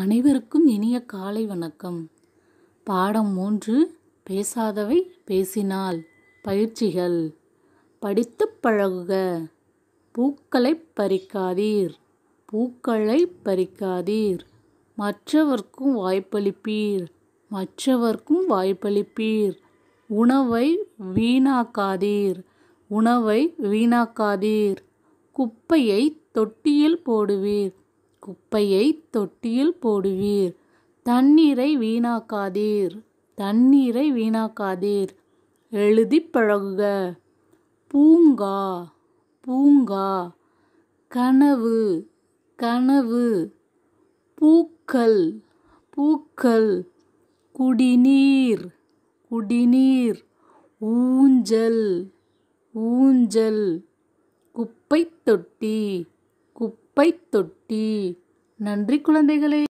அனைவருக்கும் இனிய காலை வணக்கம் பாடம் மூன்று பேசாதவை பேசினால் பயிற்சிகள் படித்து பழகுக பூக்களை பறிக்காதீர் பூக்களை பறிக்காதீர் மற்றவர்க்கும் வாய்ப்பளிப்பீர் மற்றவர்க்கும் வாய்ப்பளிப்பீர் உணவை வீணாக்காதீர் உணவை வீணாக்காதீர் குப்பையை தொட்டியில் போடுவீர் குப்பையை தொட்டியில் போடுவீர் தண்ணீரை வீணாக்காதீர் தண்ணீரை வீணாக்காதீர் எழுதி பழகுக பூங்கா பூங்கா கனவு கனவு பூக்கள் பூக்கள் குடிநீர் குடிநீர் ஊஞ்சல் ஊஞ்சல் தொட்டி குப்பைத் தொட்டி நன்றி குழந்தைகளே